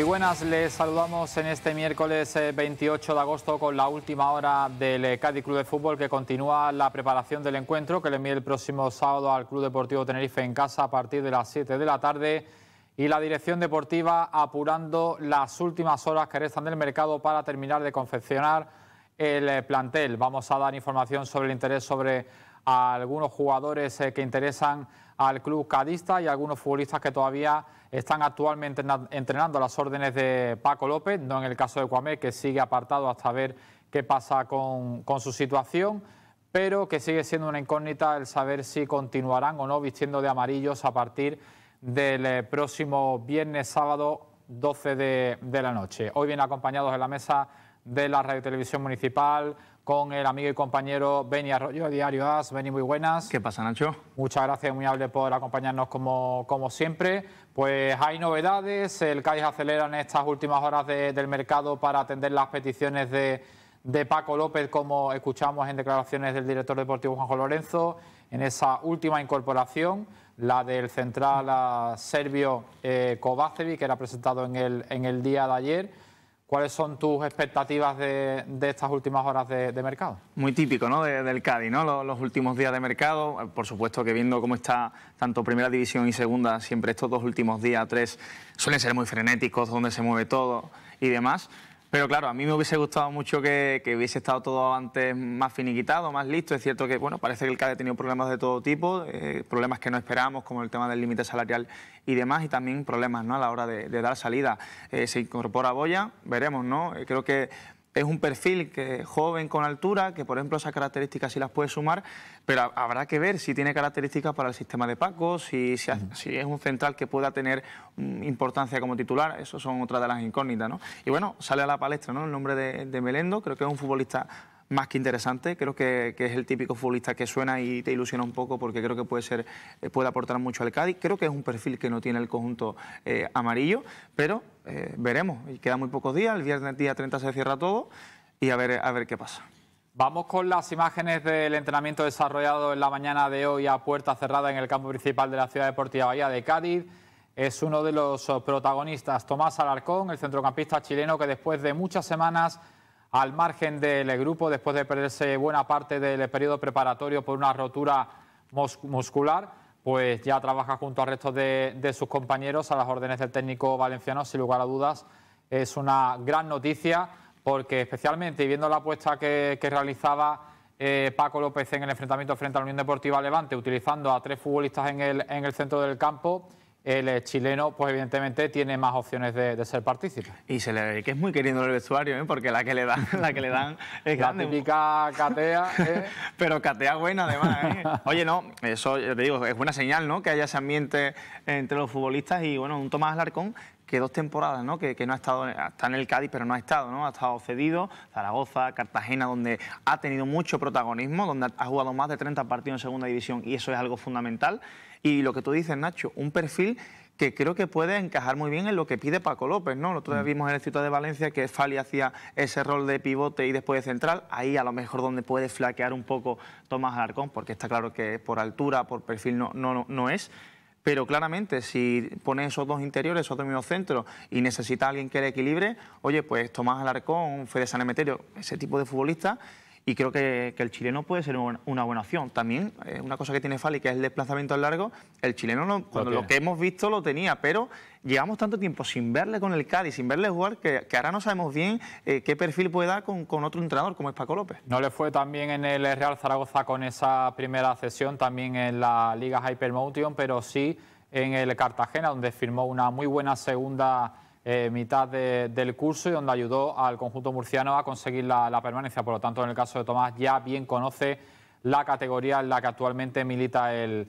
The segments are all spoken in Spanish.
Muy buenas, les saludamos en este miércoles 28 eh, de agosto con la última hora del eh, Cádiz Club de Fútbol que continúa la preparación del encuentro que le envía el próximo sábado al Club Deportivo Tenerife en casa a partir de las 7 de la tarde y la dirección deportiva apurando las últimas horas que restan del mercado para terminar de confeccionar el eh, plantel. Vamos a dar información sobre el interés sobre algunos jugadores que interesan al club cadista y algunos futbolistas que todavía están actualmente entrenando a las órdenes de Paco López, no en el caso de Cuamé, que sigue apartado hasta ver qué pasa con, su situación, pero que sigue siendo una incógnita el saber si continuarán o no vistiendo de amarillos a partir del eh, próximo viernes, sábado 12 de, la noche. Hoy vienen acompañados en la mesa de la Radio Televisión Municipal, con el amigo y compañero Beni Arroyo, Diario As. Beni, muy buenas. ¿Qué pasa, Nacho? Muchas gracias, muy amable por acompañarnos como, como siempre. Pues hay novedades, el Cádiz acelera en estas últimas horas del mercado para atender las peticiones de, de Paco López, como escuchamos en declaraciones del director deportivo Juanjo Lorenzo, en esa última incorporación, la del central serbio eh, que era presentado en el, en el día de ayer ¿Cuáles son tus expectativas de, estas últimas horas de, mercado? Muy típico ¿no? del Cádiz, ¿no? Los, los, últimos días de mercado. Eh, por supuesto que viendo cómo está tanto Primera División y Segunda, siempre estos dos últimos días, tres, suelen ser muy frenéticos, donde se mueve todo y demás. Pero claro, a mí me hubiese gustado mucho que, hubiese estado todo antes más finiquitado, más listo. Es cierto que, bueno, parece que el CAD ha tenido problemas de todo tipo, eh, problemas que no esperábamos como el tema del límite salarial y demás, y también problemas ¿no? a la hora de, dar salida. Eh, se incorpora Boya, veremos, ¿no? Eh, creo que es un perfil que joven con altura, que por ejemplo esas características sí las puede sumar, pero habrá que ver si tiene características para el sistema de Paco, si, si, es un central que pueda tener mm, importancia como titular, eso son otras de las incógnitas. ¿no? Y bueno, sale a la palestra ¿no? el nombre de Melendo, creo que es un futbolista más que interesante. Creo que, es el típico futbolista que suena y te ilusiona un poco porque creo que puede ser eh, puede aportar mucho al Cádiz. Creo que es un perfil que no tiene el conjunto eh, amarillo, pero eh, veremos. Y queda muy pocos días, el viernes día 30 se cierra todo y a ver, a ver qué pasa. Vamos con las imágenes del entrenamiento desarrollado en la mañana de hoy a puerta cerrada en el campo principal de la Ciudad Deportiva Bahía de Cádiz. Es uno de los protagonistas, Tomás Alarcón, el centrocampista chileno que después de muchas semanas al margen del grupo después de perderse buena parte del periodo preparatorio por una rotura muscular, pues ya trabaja junto al resto de, sus compañeros a las órdenes del técnico valenciano, sin lugar a dudas. Es una gran noticia porque especialmente viendo la apuesta que, realizaba eh, Paco López en el enfrentamiento frente a la Unión Deportiva Levante, utilizando a tres futbolistas en el centro del campo, el eh, chileno, pues evidentemente tiene más opciones de, ser partícipe. Y se le ve que es muy queriendo el vestuario, ¿eh? porque la que le dan, la que le dan es la Típica catea, ¿eh? pero catea buena además. Oye, no, eso te digo, es buena señal, ¿no? Que haya ese ambiente entre los futbolistas y bueno, un Tomás Alarcón que dos temporadas, ¿no? Que, que, no ha estado, está en el Cádiz, pero no ha estado, ¿no? Ha estado cedido, Zaragoza, Cartagena, donde ha tenido mucho protagonismo, donde ha jugado más de 30 partidos en segunda división y eso es algo fundamental. Y lo que tú dices, Nacho, un perfil que creo que puede encajar muy bien en lo que pide Paco López, ¿no? Nosotros mm. vimos en el Ciudad de Valencia que Fali hacía ese rol de pivote y después de central, ahí a lo mejor donde puede flaquear un poco Tomás Alarcón, porque está claro que por altura, por perfil no, no, no es, pero claramente si pones esos dos interiores, esos dos mismos centros y necesita alguien que le equilibre, oye, pues Tomás Alarcón, Fede San Emeterio, ese tipo de futbolista y creo que, el chileno puede ser una, buena opción. También eh, una cosa que tiene Fali, que es el desplazamiento al largo, el chileno cuando lo, que hemos visto lo tenía, pero llevamos tanto tiempo sin verle con el Cádiz, sin verle jugar, que, ahora no sabemos bien eh, qué perfil puede dar con, otro entrenador como es Paco López. No le fue también en el Real Zaragoza con esa primera cesión, también en la Liga Hypermotion, pero sí en el Cartagena, donde firmó una muy buena segunda eh, mitad del curso y donde ayudó al conjunto murciano a conseguir la, permanencia. Por lo tanto, en el caso de Tomás ya bien conoce la categoría en la que actualmente milita el,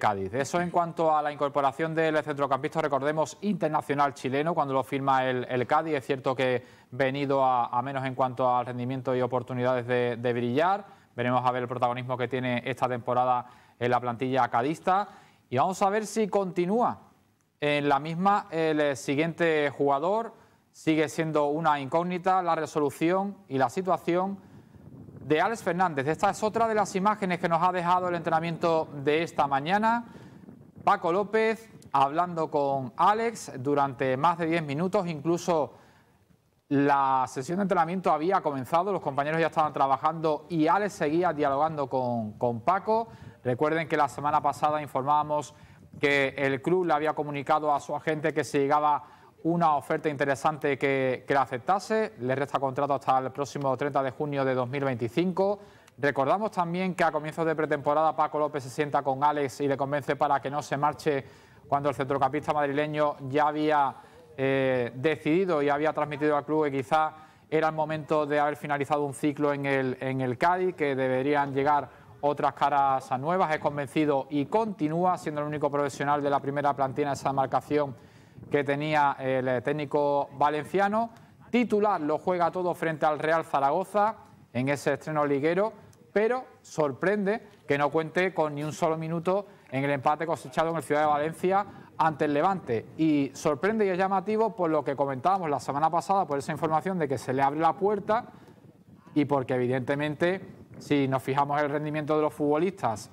Cádiz. Eso en cuanto a la incorporación del centrocampista, recordemos, internacional chileno, cuando lo firma el, Cádiz. Es cierto que venido a, menos en cuanto al rendimiento y oportunidades de, de brillar. Veremos a ver el protagonismo que tiene esta temporada en la plantilla cadista. Y vamos a ver si continúa en la misma, el eh, siguiente jugador sigue siendo una incógnita la resolución y la situación de Alex Fernández. Esta es otra de las imágenes que nos ha dejado el entrenamiento de esta mañana. Paco López hablando con Alex durante más de 10 minutos, incluso la sesión de entrenamiento había comenzado, los compañeros ya estaban trabajando y Alex seguía dialogando con, con Paco. Recuerden que la semana pasada informábamos que el club le había comunicado a su agente que si llegaba una oferta interesante que, la aceptase, le resta contrato hasta el próximo 30 de junio de 2025. Recordamos también que a comienzos de pretemporada Paco López se sienta con Alex y le convence para que no se marche cuando el centrocampista madrileño ya había eh, decidido y había transmitido al club que quizá era el momento de haber finalizado un ciclo en el, en el Cádiz, que deberían llegar otras caras a nuevas, es convencido y continúa siendo el único profesional de la primera plantilla ...de esa marcación que tenía el eh, técnico valenciano. Titular lo juega todo frente al Real Zaragoza en ese estreno liguero, pero sorprende que no cuente con ni un solo minuto en el empate cosechado en el Ciudad de Valencia ante el Levante. Y sorprende y es llamativo por lo que comentábamos la semana pasada, por esa información de que se le abre la puerta y porque evidentemente si nos fijamos el rendimiento de los futbolistas,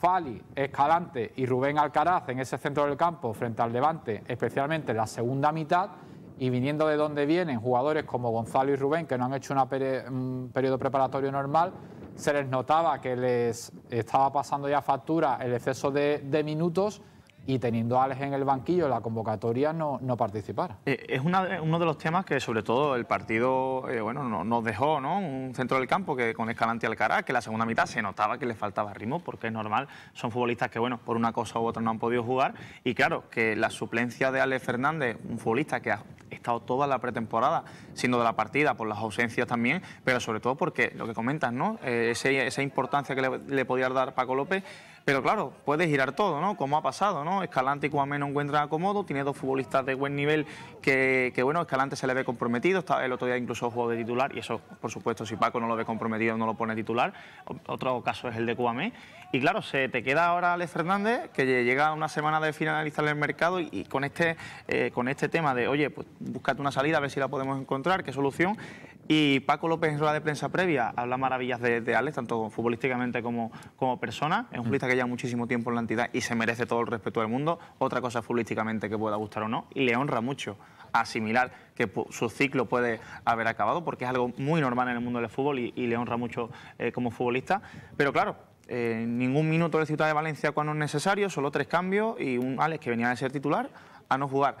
Fali, Escalante y Rubén Alcaraz en ese centro del campo frente al Levante, especialmente en la segunda mitad, y viniendo de donde vienen jugadores como Gonzalo y Rubén, que no han hecho un periodo preparatorio normal, se les notaba que les estaba pasando ya factura el exceso de minutos y teniendo a Alex en el banquillo la convocatoria no, no participar. Eh, es uno de los temas que sobre todo el partido eh, bueno, nos dejó, ¿no? Un centro del campo que con Escalante al Alcaraz, que la segunda mitad se notaba que le faltaba ritmo, porque es normal, son futbolistas que, bueno, por una cosa u otra no han podido jugar. Y claro, que la suplencia de Alex Fernández, un futbolista que ha estado toda la pretemporada, siendo de la partida, por las ausencias también, pero sobre todo porque lo que comentas, ¿no? Eh, esa importancia que le, podía dar Paco López. Pero claro, puede girar todo, ¿no? Como ha pasado, ¿no? Escalante y Cuamé no encuentran acomodo, tiene dos futbolistas de buen nivel que, bueno, Escalante se le ve comprometido, el otro día incluso jugó de titular, y eso, por supuesto, si Paco no lo ve comprometido, no lo pone titular. Otro caso es el de Cuamé. Y claro, se te queda ahora Alex Fernández, que llega una semana de finalizar el mercado y, con, este, eh, con este tema de, oye, pues búscate una salida, a ver si la podemos encontrar, qué solución. Y Paco López en rueda de prensa previa habla maravillas de, de Alex, tanto futbolísticamente como, como persona. Es un mm. futbolista que lleva muchísimo tiempo en la entidad y se merece todo el respeto del mundo. Otra cosa futbolísticamente que pueda gustar o no. Y le honra mucho asimilar que su ciclo puede haber acabado, porque es algo muy normal en el mundo del fútbol y, le honra mucho eh, como futbolista. Pero claro, eh, ningún minuto de Ciudad de Valencia cuando es necesario, solo tres cambios y un Alex que venía de ser titular a no jugar.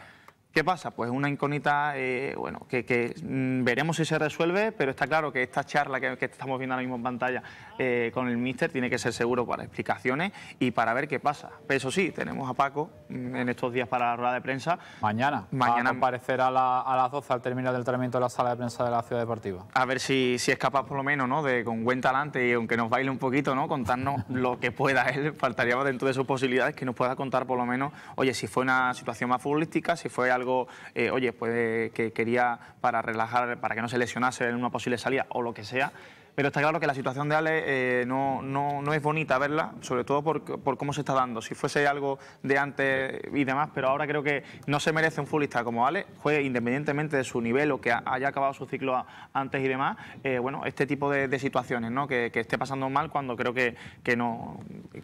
¿Qué pasa? Pues una incógnita, eh, bueno, que, mm, veremos si se resuelve, pero está claro que esta charla que, estamos viendo ahora mismo en pantalla eh, con el míster tiene que ser seguro para explicaciones y para ver qué pasa. Pero eso sí, tenemos a Paco mm, en estos días para la rueda de prensa. Mañana. Mañana. aparecerá a, la, a, las 12 al terminar del entrenamiento de la sala de prensa de la Ciudad Deportiva. A ver si, es capaz por lo menos, ¿no? De con buen talante y aunque nos baile un poquito, ¿no? Contarnos lo que pueda él, faltaría dentro de sus posibilidades que nos pueda contar por lo menos, oye, si fue una situación más futbolística, si fue algo eh, oye, pues que quería para relajar, para que no se lesionase en una posible salida o lo que sea, pero está claro que la situación de Ale eh, no, es bonita verla, sobre todo por, cómo se está dando. Si fuese algo de antes y demás, pero ahora creo que no se merece un futbolista como Ale, juegue independientemente de su nivel o que haya acabado su ciclo antes y demás, eh, bueno, este tipo de, situaciones, ¿no? Que, esté pasando mal cuando creo que, no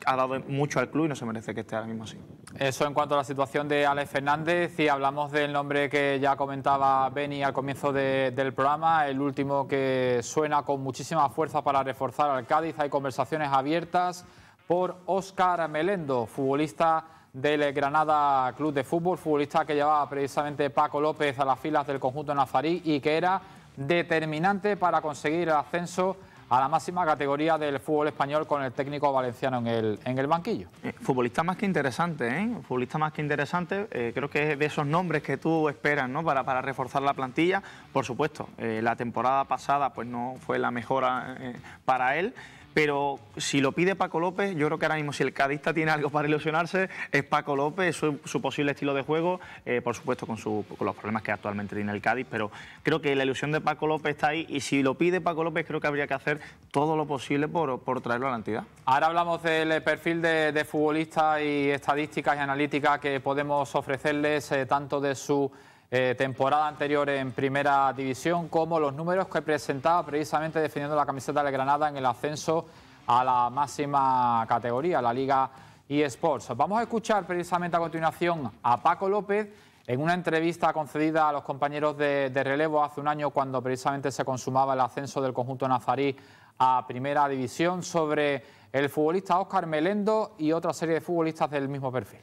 ha dado mucho al club y no se merece que esté ahora mismo así. Eso en cuanto a la situación de Ale Fernández, y hablamos del nombre que ya comentaba Benny al comienzo del programa, el último que suena con muchísima más fuerza para reforzar al Cádiz. Hay conversaciones abiertas por Óscar Melendo, futbolista del Granada Club de Fútbol, futbolista que llevaba precisamente Paco López a las filas del conjunto nazarí y que era determinante para conseguir el ascenso a la máxima categoría del fútbol español con el técnico valenciano en el, en el banquillo. Eh, futbolista más que interesante, ¿eh? Futbolista más que interesante, eh, creo que es de esos nombres que tú esperas, ¿no? Para, reforzar la plantilla, por supuesto. Eh, la temporada pasada pues no fue la mejora para él pero si lo pide Paco López, yo creo que ahora mismo si el cadista tiene algo para ilusionarse, es Paco López, su, posible estilo de juego, eh, por supuesto con, los problemas que actualmente tiene el Cádiz, pero creo que la ilusión de Paco López está ahí y si lo pide Paco López creo que habría que hacer todo lo posible por, traerlo a la entidad. Ahora hablamos del eh, perfil de, de futbolistas y estadísticas y analíticas que podemos ofrecerles, eh, tanto de su eh, temporada anterior en Primera División, como los números que presentaba precisamente defendiendo la camiseta de Granada en el ascenso a la máxima categoría, la Liga eSports. Vamos a escuchar precisamente a continuación a Paco López en una entrevista concedida a los compañeros de, de relevo hace un año cuando precisamente se consumaba el ascenso del conjunto nazarí a Primera División sobre el futbolista Óscar Melendo y otra serie de futbolistas del mismo perfil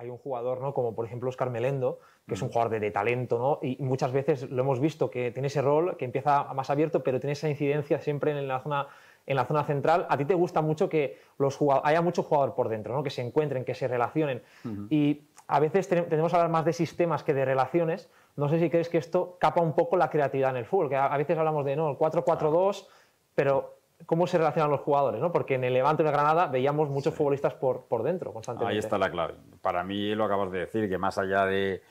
hay un jugador, ¿no? como por ejemplo Oscar Melendo, que es un mm. jugador de, talento, ¿no? y muchas veces lo hemos visto, que tiene ese rol, que empieza más abierto, pero tiene esa incidencia siempre en la zona, en la zona central. A ti te gusta mucho que los haya mucho jugador por dentro, ¿no? que se encuentren, que se relacionen. Y a veces tenemos que hablar más de sistemas que de relaciones. No sé si crees que esto capa un poco la creatividad en el fútbol, que a, veces hablamos de no, el 4-4-2, pero cómo se relacionan los jugadores, ¿no? Porque en el Levante de Granada veíamos muchos futbolistas por, por dentro constantemente. Ahí está la clave. Para mí lo acabas de decir, que más allá de,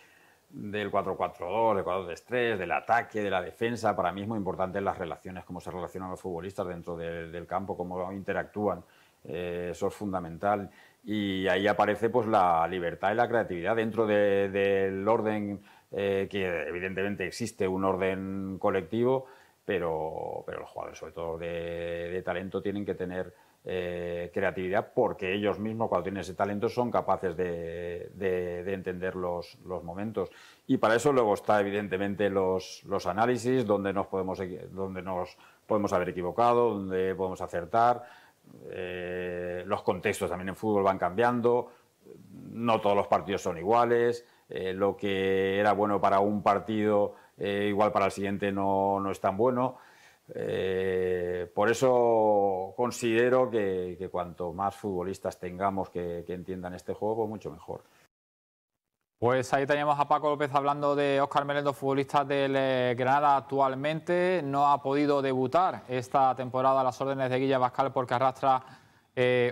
del 4-4-2, del 4-3, del ataque, de la defensa, para mí es muy importante las relaciones, cómo se relacionan los futbolistas dentro del campo, cómo interactúan. Eh, eso es fundamental. Y ahí aparece pues la libertad y la creatividad dentro del orden eh, que evidentemente existe un orden colectivo pero, los jugadores, sobre todo de, talento, tienen que tener eh, creatividad porque ellos mismos, cuando tienen ese talento, son capaces de, entender los, momentos. Y para eso luego está, evidentemente, los, análisis, donde nos, podemos, donde nos podemos haber equivocado, donde podemos acertar. Eh, los contextos también en fútbol van cambiando, no todos los partidos son iguales. Eh, lo que era bueno para un partido eh, igual para el siguiente no, es tan bueno. Eh, por eso considero que, cuanto más futbolistas tengamos que, entiendan este juego, mucho mejor. Pues ahí teníamos a Paco López hablando de Óscar Melendo, futbolista del eh, Granada actualmente. No ha podido debutar esta temporada a las órdenes de Guilla Bascal porque arrastra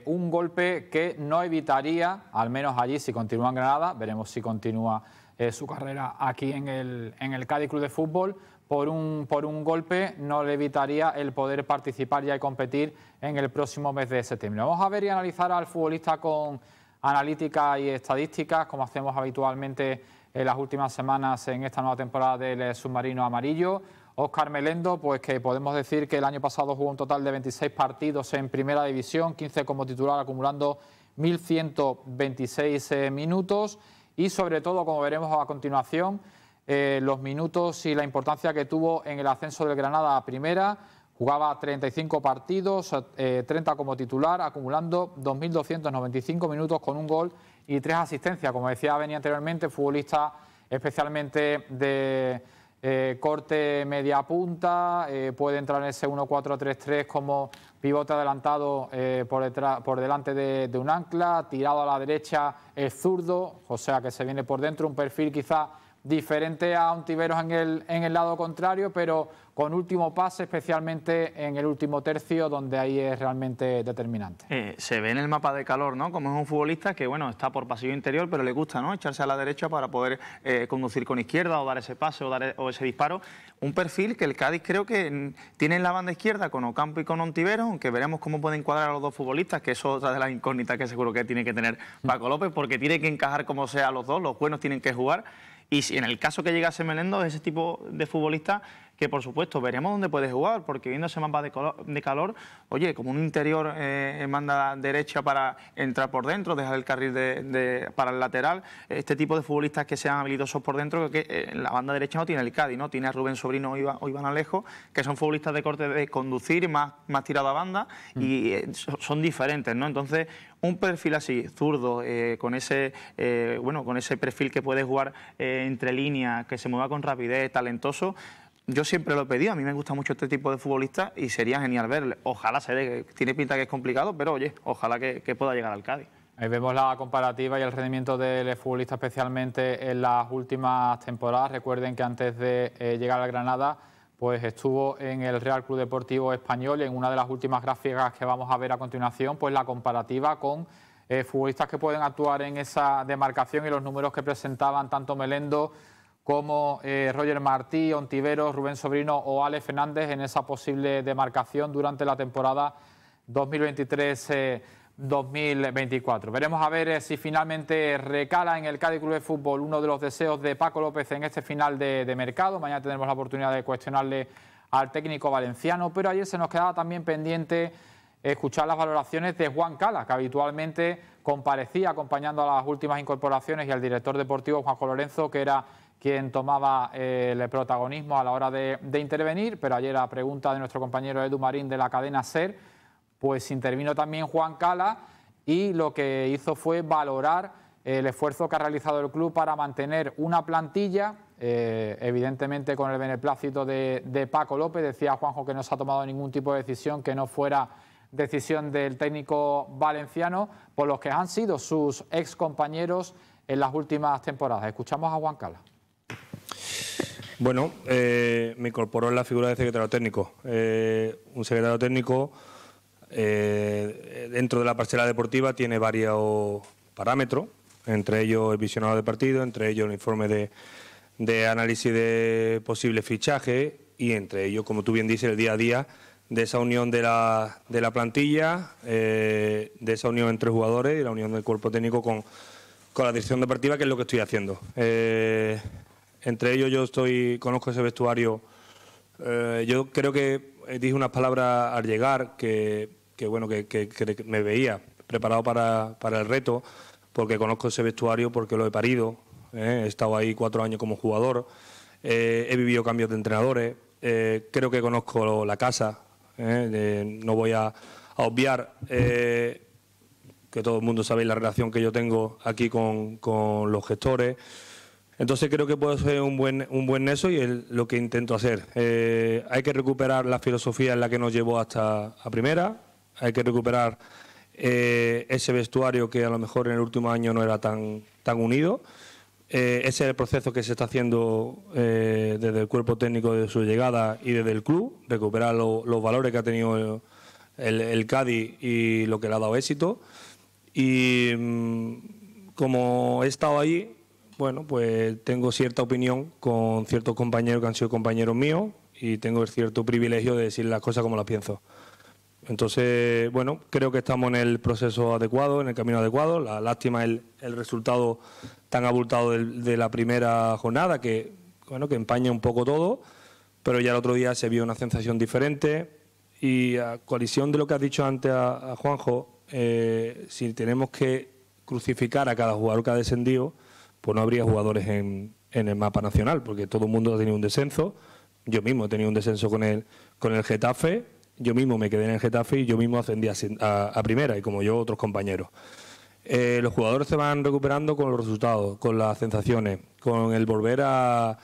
un golpe que no evitaría, al menos allí si continúa en Granada, veremos si continúa eh, su carrera aquí en el, Cádiz Club de Fútbol. Por un, golpe no le evitaría el poder participar ya y competir en el próximo mes de septiembre. Vamos a ver y analizar al futbolista con ...analítica y estadísticas, como hacemos habitualmente en las últimas semanas en esta nueva temporada del eh, submarino amarillo. Oscar Melendo, pues que podemos decir que el año pasado jugó un total de 26 partidos en primera división, 15 como titular, acumulando 1.126 eh, minutos y sobre todo, como veremos a continuación, eh, los minutos y la importancia que tuvo en el ascenso del Granada a primera. Jugaba 35 partidos, 30 eh, como titular, acumulando 2.295 minutos con un gol y tres asistencias. Como decía Beni anteriormente, futbolista especialmente de eh, corte media punta, puede entrar en ese 1-4-3-3 como pivote adelantado eh, por, detrás, por delante de, un ancla, tirado a la derecha es zurdo, o sea que se viene por dentro, un perfil quizá diferente a Ontiveros en el, en el lado contrario, pero con último pase, especialmente en el último tercio, donde ahí es realmente determinante. Eh, se ve en el mapa de calor, ¿no? Como es un futbolista que, bueno, está por pasillo interior, pero le gusta, ¿no? Echarse a la derecha para poder eh, conducir con izquierda o dar ese pase o, dar, e, ese disparo. Un perfil que el Cádiz creo que tiene en la banda izquierda con Ocampo y con Ontiveros, aunque veremos cómo pueden cuadrar a los dos futbolistas, que eso es otra de las incógnitas que seguro que tiene que tener Paco López, porque tiene que encajar como sea los dos, los buenos tienen que jugar y si en el caso que llegase Melendo, ese tipo de futbolista que por supuesto veremos dónde puede jugar, porque viendo ese mapa de, de calor, oye, como un interior eh, en manda derecha para entrar por dentro, dejar el carril de, para el lateral, este tipo de futbolistas que sean habilidosos por dentro, que eh, la banda derecha no tiene el Cádiz, ¿no? Tiene a Rubén Sobrino o Iván, Alejo, que son futbolistas de corte de conducir, más, más tirado a banda, mm. y eh, son diferentes, ¿no? Entonces, un perfil así, zurdo, con ese bueno, con ese perfil que puede jugar entre líneas, que se mueva con rapidez, talentoso, yo siempre lo pedí a mí me gusta mucho este tipo de futbolistas... y sería genial verle. Ojalá se tiene pinta que es complicado, pero oye, ojalá que, pueda llegar al Cádiz. Ahí vemos la comparativa y el rendimiento del futbolista, especialmente en las últimas temporadas. Recuerden que antes de eh, llegar al Granada, pues estuvo en el Real Club Deportivo Español y en una de las últimas gráficas que vamos a ver a continuación, pues la comparativa con eh, futbolistas que pueden actuar en esa demarcación y los números que presentaban tanto Melendo como eh, Roger Martí, Ontiveros, Rubén Sobrino o Ale Fernández en esa posible demarcación durante la temporada 2023. 2024. Eh, Veremos a ver eh, si finalmente recala en el Cádiz Club de Fútbol uno de los deseos de Paco López en este final de, de, mercado. Mañana tendremos la oportunidad de cuestionarle al técnico valenciano, pero ayer se nos quedaba también pendiente escuchar las valoraciones de Juan Cala, que habitualmente comparecía acompañando a las últimas incorporaciones y al director deportivo Juanjo Lorenzo, que era quien tomaba eh, el protagonismo a la hora de, intervenir, pero ayer a pregunta de nuestro compañero Edu Marín de la cadena SER, pues intervino también Juan Cala y lo que hizo fue valorar eh, el esfuerzo que ha realizado el club para mantener una plantilla, eh, evidentemente con el beneplácito de, de Paco López, decía Juanjo que no se ha tomado ningún tipo de decisión que no fuera decisión del técnico valenciano, por los que han sido sus ex compañeros en las últimas temporadas. Escuchamos a Juan Cala. Bueno, eh, me incorporó en la figura de secretario técnico. Eh, un secretario técnico eh, dentro de la parcela deportiva tiene varios parámetros, entre ellos el visionado de partido, entre ellos el informe de, de análisis de posible fichaje y entre ellos, como tú bien dices, el día a día de esa unión de la, de la plantilla, de esa unión entre jugadores y la unión del cuerpo técnico con, con la dirección deportiva, que es lo que estoy haciendo. Entre ellos yo estoy, conozco ese vestuario. Eh, yo creo que eh, dije unas palabras al llegar que, bueno, que, me veía preparado para, el reto, porque conozco ese vestuario, porque lo he parido. Eh, he estado ahí cuatro años como jugador. he vivido cambios de entrenadores. creo que conozco la casa. no voy a, obviar que todo el mundo sabe la relación que yo tengo aquí con, con los gestores. Entonces creo que puede ser un buen, un buen eso y lo que intento hacer. Eh, hay que recuperar la filosofía en la que nos llevó hasta a primera, hay que recuperar eh, ese vestuario que a lo mejor en el último año no era tan, tan unido. Eh, ese es el proceso que se está haciendo desde el cuerpo técnico de su llegada y desde el club, recuperar los valores que ha tenido el, Cádiz y lo que le ha dado éxito. Y mm, como he estado ahí, bueno, pues tengo cierta opinión con ciertos compañeros que han sido compañeros míos y tengo el cierto privilegio de decir las cosas como las pienso. Entonces, bueno, creo que estamos en el proceso adecuado, en el camino adecuado. La lástima es el, resultado tan abultado de, la primera jornada, que, bueno, que empaña un poco todo, pero ya el otro día se vio una sensación diferente. Y a coalición de lo que has dicho antes a, Juanjo, eh, si tenemos que crucificar a cada jugador que ha descendido, pues no habría jugadores en, el mapa nacional, porque todo el mundo ha tenido un descenso. Yo mismo he tenido un descenso con el, con el Getafe, yo mismo me quedé en el Getafe y yo mismo ascendí a, a, primera, y como yo, otros compañeros. Eh, los jugadores se van recuperando con los resultados, con las sensaciones, con el volver a,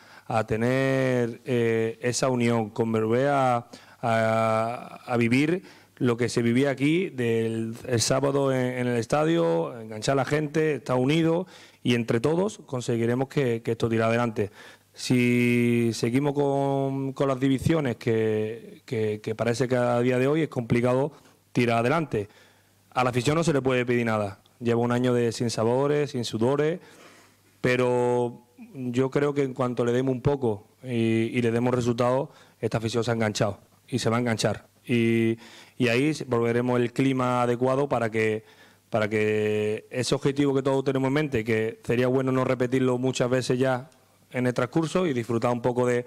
tener eh, esa unión, con volver a, vivir lo que se vivía aquí del sábado en, el estadio, enganchar a la gente, estar unido y entre todos conseguiremos que, esto tire adelante. Si seguimos con, las divisiones, que, parece que a día de hoy es complicado tirar adelante, a la afición no se le puede pedir nada. Lleva un año de sin sabores, sin sudores, pero yo creo que en cuanto le demos un poco y, le demos resultados, esta afición se ha enganchado y se va a enganchar. Y, y ahí volveremos el clima adecuado para que para que ese objetivo que todos tenemos en mente, que sería bueno no repetirlo muchas veces ya en el transcurso y disfrutar un poco de,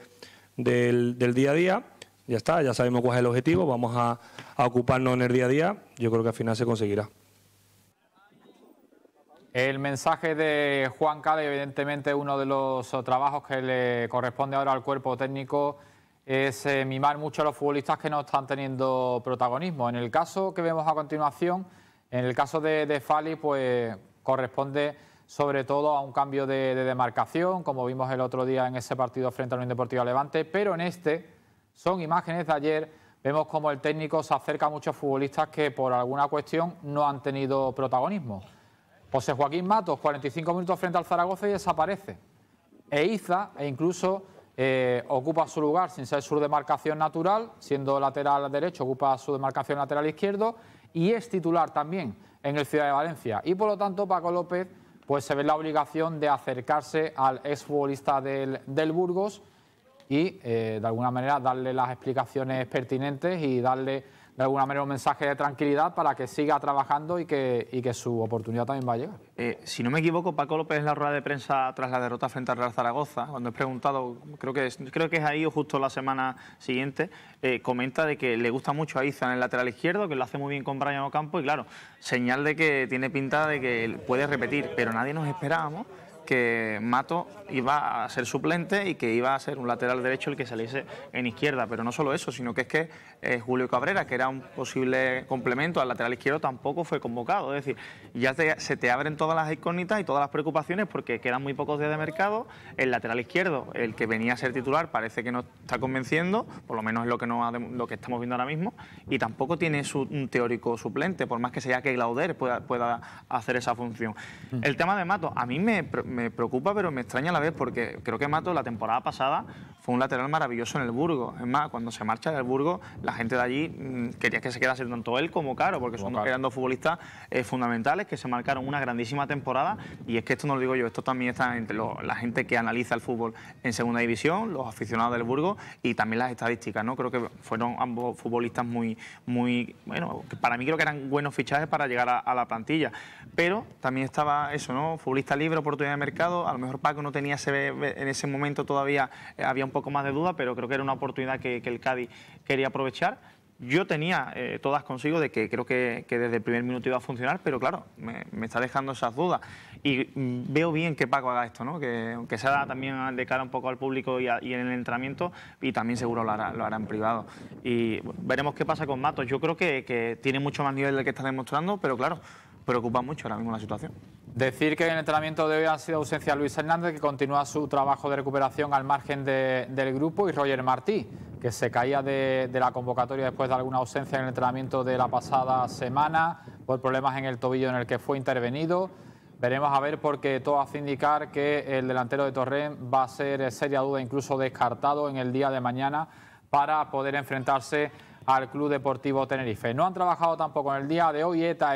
del, día a día. Ya está, ya sabemos cuál es el objetivo, vamos a, ocuparnos en el día a día, yo creo que al final se conseguirá. El mensaje de Juan Cade, evidentemente uno de los trabajos que le corresponde ahora al cuerpo técnico, es eh, mimar mucho a los futbolistas que no están teniendo protagonismo. En el caso que vemos a continuación, en el caso de, Fali, pues corresponde sobre todo a un cambio de, demarcación, como vimos el otro día en ese partido frente al Unión Deportiva Levante, pero en este son imágenes de ayer, vemos como el técnico se acerca a muchos futbolistas que por alguna cuestión no han tenido protagonismo. José Joaquín Matos, 45 minutos frente al Zaragoza y desaparece. E Iza, e incluso eh, ocupa su lugar sin ser su demarcación natural, siendo lateral derecho, ocupa su demarcación lateral izquierdo y es titular también en el Ciudad de Valencia. Y por lo tanto, Paco López pues se ve la obligación de acercarse al exfutbolista del, del Burgos y eh, de alguna manera darle las explicaciones pertinentes y darle de alguna manera un mensaje de tranquilidad para que siga trabajando y que, que su oportunidad también va a llegar. Eh, si no me equivoco, Paco López en la rueda de prensa tras la derrota frente al Real Zaragoza, cuando he preguntado, creo que es, creo que es ahí o justo la semana siguiente, eh, comenta de que le gusta mucho a Izan en el lateral izquierdo, que lo hace muy bien con Brian Ocampo y claro, señal de que tiene pinta de que puede repetir, pero nadie nos esperábamos que Mato iba a ser suplente y que iba a ser un lateral derecho el que saliese en izquierda. Pero no solo eso, sino que es que eh, Julio Cabrera, que era un posible complemento al lateral izquierdo, tampoco fue convocado. Es decir, ya se te abren todas las incógnitas y todas las preocupaciones porque quedan muy pocos días de mercado. El lateral izquierdo, el que venía a ser titular, parece que no está convenciendo, por lo menos es lo que, no, lo que estamos viendo ahora mismo, y tampoco tiene un teórico suplente, por más que sea que Glauder pueda hacer esa función. Mm. El tema de Mato, a mí me, me preocupa, pero me extraña a la vez, porque creo que Mato la temporada pasada fue un lateral maravilloso en el Burgo. Es más, cuando se marcha del Burgo, la gente de allí mm, quería que se quedase tanto él como Caro, porque son eran dos futbolistas eh, fundamentales que se marcaron una grandísima temporada. Y es que esto no lo digo yo, esto también está entre la gente que analiza el fútbol en segunda división, los aficionados del Burgo y también las estadísticas. ¿no? Creo que fueron ambos futbolistas muy, muy, bueno, para mí creo que eran buenos fichajes para llegar a, la plantilla. Pero también estaba eso, ¿no? Futbolista libre, oportunidad de a lo mejor Paco no tenía ese, en ese momento todavía, eh, había un poco más de duda, pero creo que era una oportunidad que, el Cádiz quería aprovechar. Yo tenía eh, todas consigo de que creo que, desde el primer minuto iba a funcionar, pero claro, me, está dejando esas dudas. Y mm, veo bien que Paco haga esto, ¿no? que, se haga también de cara un poco al público y, en el entrenamiento, y también seguro lo hará, en privado. Y veremos qué pasa con Matos. Yo creo que, que tiene mucho más nivel del que está demostrando, pero claro, preocupa mucho ahora mismo la situación. Decir que en el entrenamiento de hoy ha sido ausencia Luis Hernández, que continúa su trabajo de recuperación al margen del grupo, y Roger Martí, que se caía de, la convocatoria después de alguna ausencia en el entrenamiento de la pasada semana por problemas en el tobillo en el que fue intervenido. Veremos a ver porque todo hace indicar que el delantero de Torrén va a ser eh, seria duda, incluso descartado en el día de mañana para poder enfrentarse al Club Deportivo Tenerife. No han trabajado tampoco en el día de hoy Eta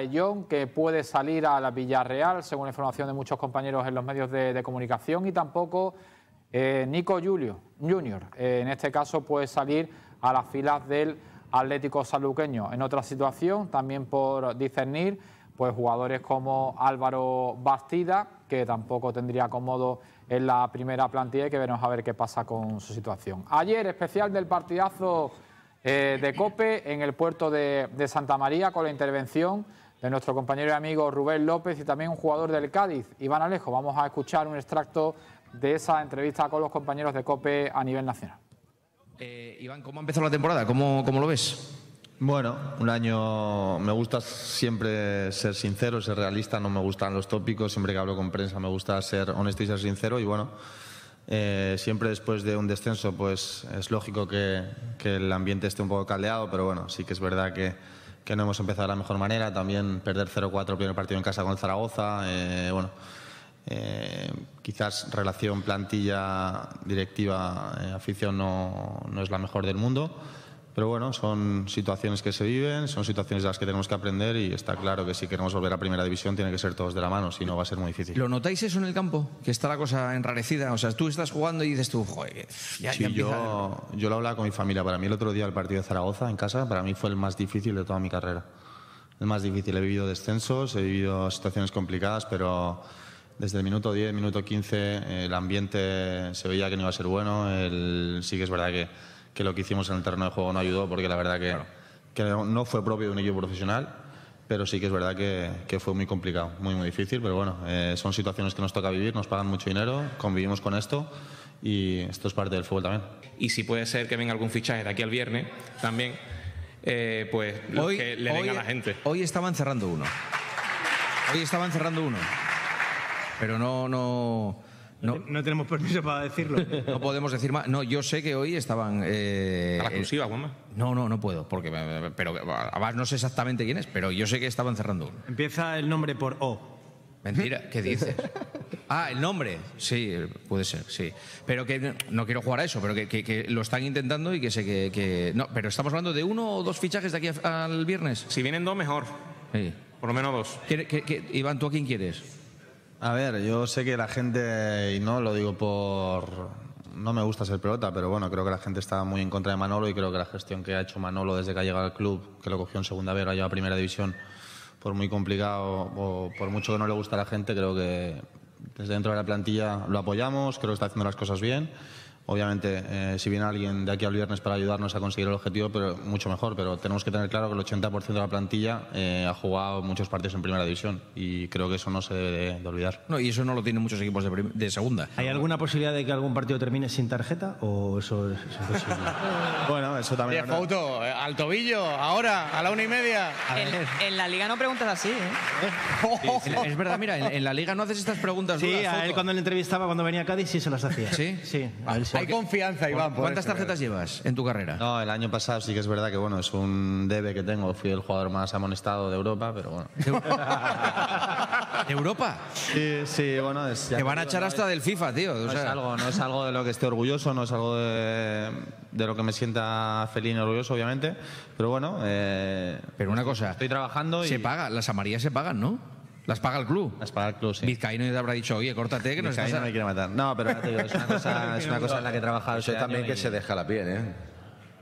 que puede salir a la Villarreal, según la información de muchos compañeros en los medios de, comunicación, y tampoco eh, Nico Julio Junior, eh, en este caso puede salir a las filas del Atlético Saluqueño. En otra situación, también por discernir, pues jugadores como Álvaro Bastida, que tampoco tendría cómodo en la primera plantilla y que veremos a ver qué pasa con su situación. Ayer, especial del partidazo eh, de COPE en el puerto de, Santa María con la intervención de nuestro compañero y amigo Rubén López y también un jugador del Cádiz, Iván Alejo. Vamos a escuchar un extracto de esa entrevista con los compañeros de COPE a nivel nacional. Eh, Iván, ¿cómo ha empezado la temporada? ¿Cómo, lo ves? Bueno, un año. Me gusta siempre ser sincero, ser realista, no me gustan los tópicos. Siempre que hablo con prensa me gusta ser honesto y ser sincero. Y bueno, eh, siempre después de un descenso, pues es lógico que, el ambiente esté un poco caldeado, pero bueno, sí que es verdad que, no hemos empezado de la mejor manera. También perder 0-4 el primer partido en casa con Zaragoza, eh, eh, quizás relación plantilla directiva afición no es la mejor del mundo pero bueno, son situaciones que se viven, son situaciones de las que tenemos que aprender y está claro que si queremos volver a primera división tiene que ser todos de la mano, si no va a ser muy difícil. ¿Lo notáis eso en el campo? Que está la cosa enrarecida. O sea, tú estás jugando y dices tú, joder, ya, sí, yo, yo lo hablaba con mi familia. Para mí el otro día el partido de Zaragoza en casa, para mí fue el más difícil de toda mi carrera. El más difícil. He vivido descensos, he vivido situaciones complicadas, pero desde el minuto 10, minuto 15, el ambiente se veía que no iba a ser bueno. El... Sí que es verdad que que lo que hicimos en el terreno de juego no ayudó porque la verdad que, que no fue propio de un equipo profesional, pero sí que es verdad que, que fue muy complicado, muy, muy difícil, pero bueno, eh, son situaciones que nos toca vivir, nos pagan mucho dinero, convivimos con esto y esto es parte del fútbol también. Y si puede ser que venga algún fichaje de aquí al viernes también, eh, pues que le a la gente. Hoy estaban cerrando uno. Hoy estaban cerrando uno. Pero no, no. No, no tenemos permiso para decirlo. No podemos decir más. No, yo sé que hoy estaban. Eh, a la eh, exclusiva, Juanma. No, no, no puedo, porque. Eh, pero, eh, además, no sé exactamente quién es, pero yo sé que estaban cerrando uno. Empieza el nombre por O. Mentira, ¿qué dices? Ah, el nombre. Sí, puede ser, sí. Pero que no quiero jugar a eso, pero que, lo están intentando y que sé que, No, pero estamos hablando de uno o dos fichajes de aquí al viernes. Si vienen dos, mejor. Por lo menos dos. Iván, ¿tú a quién quieres? A ver, yo sé que la gente, y no lo digo por... No me gusta ser pelota, pero bueno, creo que la gente está muy en contra de Manolo y creo que la gestión que ha hecho Manolo desde que ha llegado al club, que lo cogió en segunda vez, lo ha a primera división, por muy complicado o por mucho que no le gusta a la gente, creo que desde dentro de la plantilla lo apoyamos, creo que está haciendo las cosas bien Obviamente, eh, si viene alguien de aquí al viernes para ayudarnos a conseguir el objetivo, pero mucho mejor. Pero tenemos que tener claro que el 80% de la plantilla eh, ha jugado muchos partidos en primera división y creo que eso no se debe de olvidar. No, y eso no lo tienen muchos equipos de, segunda. ¿Hay alguna posibilidad de que algún partido termine sin tarjeta o eso es, posible. bueno, eso también. De foto, eh, al tobillo, ahora, a la una y media. En, la liga no preguntas así. es verdad, mira, en, la liga no haces estas preguntas. Sí, a él cuando le entrevistaba, cuando venía a Cádiz, sí se las hacía. Sí, sí. A sí. Hay confianza, Iván. ¿Cuántas tarjetas eh. llevas en tu carrera? No, el año pasado sí que es verdad que bueno, es un debe que tengo. Fui el jugador más amonestado de Europa, pero bueno. Europa? Sí, sí, bueno. Es, Te van a echar hasta del FIFA, tío. No, es algo, de lo que esté orgulloso, no es algo de, lo que me sienta feliz y orgulloso, obviamente. Pero bueno. Eh, pero una cosa. Estoy trabajando y. Se paga, las amarillas se pagan, ¿no? Las paga el club. Las paga el club, sí. Vizcaíno te habrá dicho, oye, córtate que no me quiere matar. No, pero es una cosa, es una cosa en la que he trabajado. Eso este también que se deja la piel, ¿eh?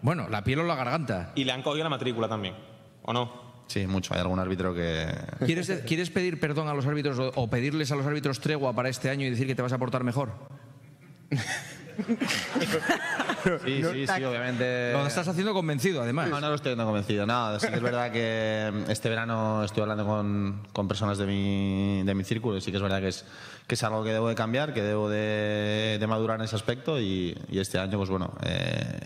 Bueno, la piel o la garganta. Y le han cogido la matrícula también, ¿o no? Sí, mucho. Hay algún árbitro que. ¿Quieres, ¿Quieres pedir perdón a los árbitros o pedirles a los árbitros tregua para este año y decir que te vas a portar mejor? Sí, sí, sí, obviamente. Lo estás haciendo convencido, además. No, no lo estoy haciendo convencido. nada. sí que es verdad que este verano estoy hablando con, con personas de mi, de mi círculo y sí que es verdad que es, que es algo que debo de cambiar, que debo de, de madurar en ese aspecto y, este año, pues bueno, eh,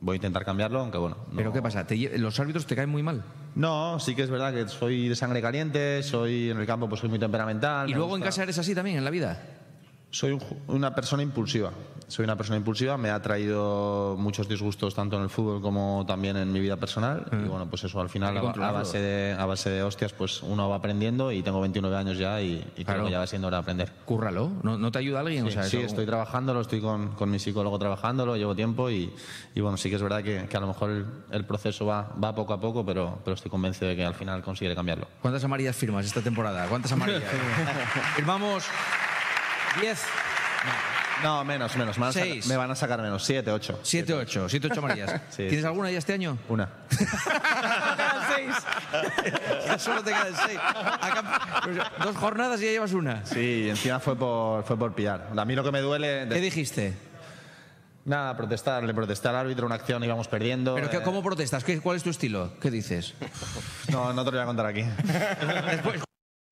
voy a intentar cambiarlo, aunque bueno. ¿Pero qué pasa? ¿Los árbitros te caen muy mal? No, sí que es verdad que soy de sangre caliente, soy en el campo pues soy muy temperamental. ¿Y luego en casa eres así también, en la vida? soy una persona impulsiva. Soy una persona impulsiva, me ha traído muchos disgustos tanto en el fútbol como también en mi vida personal. Mm. Y bueno, pues eso, al final, a, base de, a base de hostias, pues uno va aprendiendo y tengo 29 años ya y, claro. creo que ya va siendo hora de aprender. Cúrralo, ¿no, te ayuda alguien? Sí, sea, sí estoy trabajándolo, estoy con, con, mi psicólogo trabajándolo, llevo tiempo y, y bueno, sí que es verdad que, que a lo mejor el, proceso va, va poco a poco, pero, pero estoy convencido de que al final consigue cambiarlo. ¿Cuántas amarillas firmas esta temporada? ¿Cuántas amarillas? Firmamos. 10. No, menos, menos. Me me van a sacar menos. Siete, 8. 7, ocho. Siete, ocho amarillas. ¿Tienes alguna ya este año? Una. ya solo te quedan 6. Dos jornadas y ya llevas una. Sí, encima fue por, fue por pillar. A mí lo que me duele... ¿Qué dijiste? Nada, protestar. Le protesté al árbitro una acción, y íbamos perdiendo. ¿Pero eh. cómo protestas? ¿Qué, ¿Cuál es tu estilo? ¿Qué dices? no, no te lo voy a contar aquí. Después...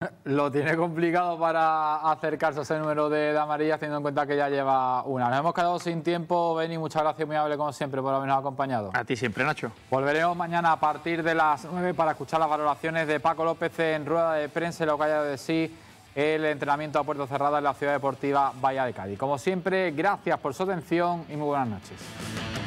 Lo tiene complicado para acercarse a ese número de, de, haciendo teniendo en cuenta que ya lleva una. Nos hemos quedado sin tiempo, Beni. Muchas gracias, muy amable como siempre, por habernos acompañado. A ti siempre, Nacho. Volveremos mañana a partir de las 9 para escuchar las valoraciones de Paco López en rueda de prensa lo que haya de sí el entrenamiento a Puerto cerrada en la Ciudad Deportiva Bahía de Cádiz. Como siempre, gracias por su atención y muy buenas noches.